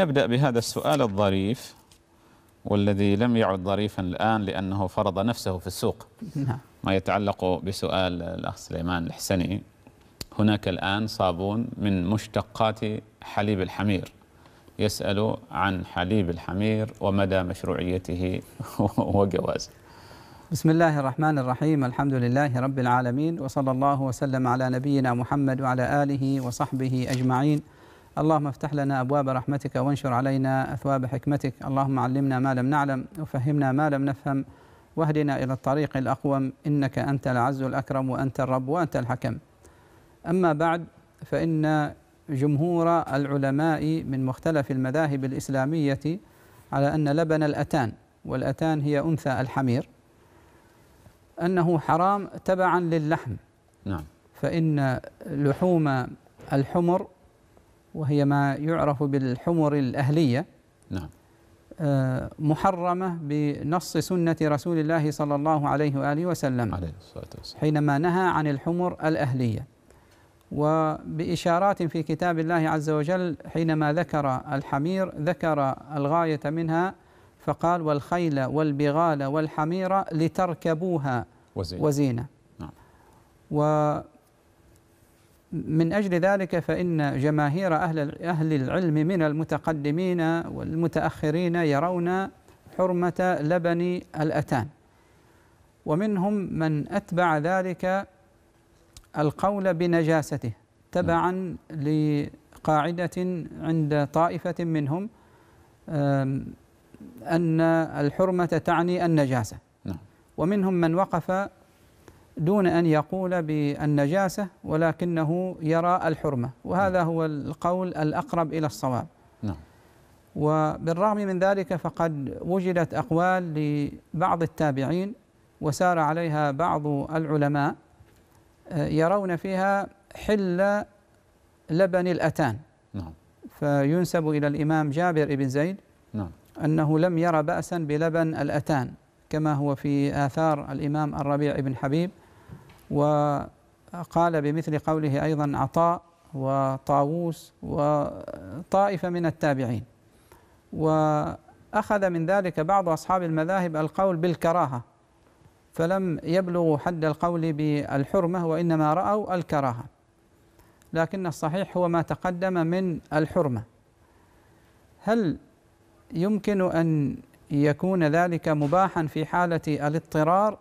نبدأ بهذا السؤال الظريف والذي لم يعد ظريفا الآن لأنه فرض نفسه في السوق نعم. ما يتعلق بسؤال الأخ سليمان الحسني هناك الآن صابون من مشتقات حليب الحمير يسأل عن حليب الحمير ومدى مشروعيته وجوازه بسم الله الرحمن الرحيم الحمد لله رب العالمين وصلى الله وسلم على نبينا محمد وعلى آله وصحبه أجمعين اللهم افتح لنا أبواب رحمتك وانشر علينا أثواب حكمتك اللهم علمنا ما لم نعلم وفهمنا ما لم نفهم واهدنا إلى الطريق الأقوم إنك أنت العز الأكرم وأنت الرب وأنت الحكم أما بعد فإن جمهور العلماء من مختلف المذاهب الإسلامية على أن لبن الأتان والأتان هي أنثى الحمير أنه حرام تبعا للحم نعم فإن لحوم الحمر وهي ما يعرف بالحمر الأهلية نعم آه، محرمة بنص سنة رسول الله صلى الله عليه وآله وسلم عليه الصلاة والسلام حينما نهى عن الحمر الأهلية وبإشارات في كتاب الله عز وجل حينما ذكر الحمير ذكر الغاية منها فقال والخيل والبغال والحمير لتركبوها وزينة, وزينة. نعم. من أجل ذلك فإن جماهير أهل أهل العلم من المتقدمين والمتأخرين يرون حرمة لبن الأتان ومنهم من أتبع ذلك القول بنجاسته تبعا نعم. لقاعدة عند طائفة منهم أن الحرمة تعني النجاسة نعم. ومنهم من وقف دون أن يقول بالنجاسة ولكنه يرى الحرمة وهذا نعم. هو القول الأقرب إلى الصواب نعم وبالرغم من ذلك فقد وجدت أقوال لبعض التابعين وسار عليها بعض العلماء آه، يرون فيها حل لبن الأتان نعم فينسب إلى الإمام جابر بن زيد نعم أنه لم ير بأسا بلبن الأتان كما هو في آثار الإمام الربيع بن حبيب وقال بمثل قوله أيضا عطاء وطاووس وطائفة من التابعين وأخذ من ذلك بعض أصحاب المذاهب القول بالكراهة فلم يبلغوا حد القول بالحرمة وإنما رأوا الكراهة لكن الصحيح هو ما تقدم من الحرمة هل يمكن أن يكون ذلك مباحا في حالة الاضطرار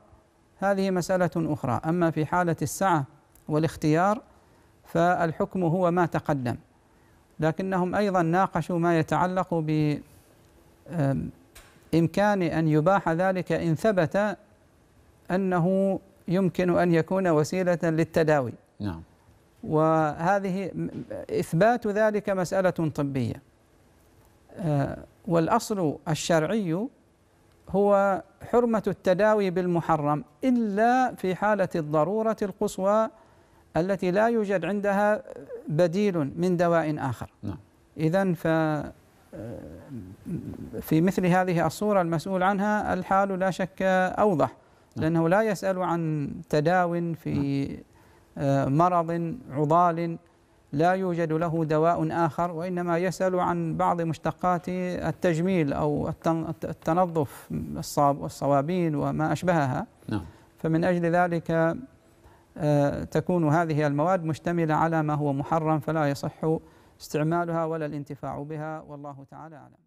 هذه مسألة أخرى أما في حالة السعة والاختيار فالحكم هو ما تقدم لكنهم أيضا ناقشوا ما يتعلق بإمكان أن يباح ذلك إن ثبت أنه يمكن أن يكون وسيلة للتداوي نعم وهذه إثبات ذلك مسألة طبية آه، والأصل الشرعي هو حرمة التداوي بالمحرم إلا في حالة الضرورة القصوى التي لا يوجد عندها بديل من دواء آخر نعم. إذا ف آه، في مثل هذه الصورة المسؤول عنها الحال لا شك أوضح نعم. لأنه لا يسأل عن تداو في نعم. آه، مرض عضال لا يوجد له دواء آخر وإنما يسأل عن بعض مشتقات التجميل أو التنظف الصوابين وما أشبهها نعم. فمن أجل ذلك آه، تكون هذه المواد مشتملة على ما هو محرم فلا يصح استعمالها ولا الانتفاع بها والله تعالى أعلم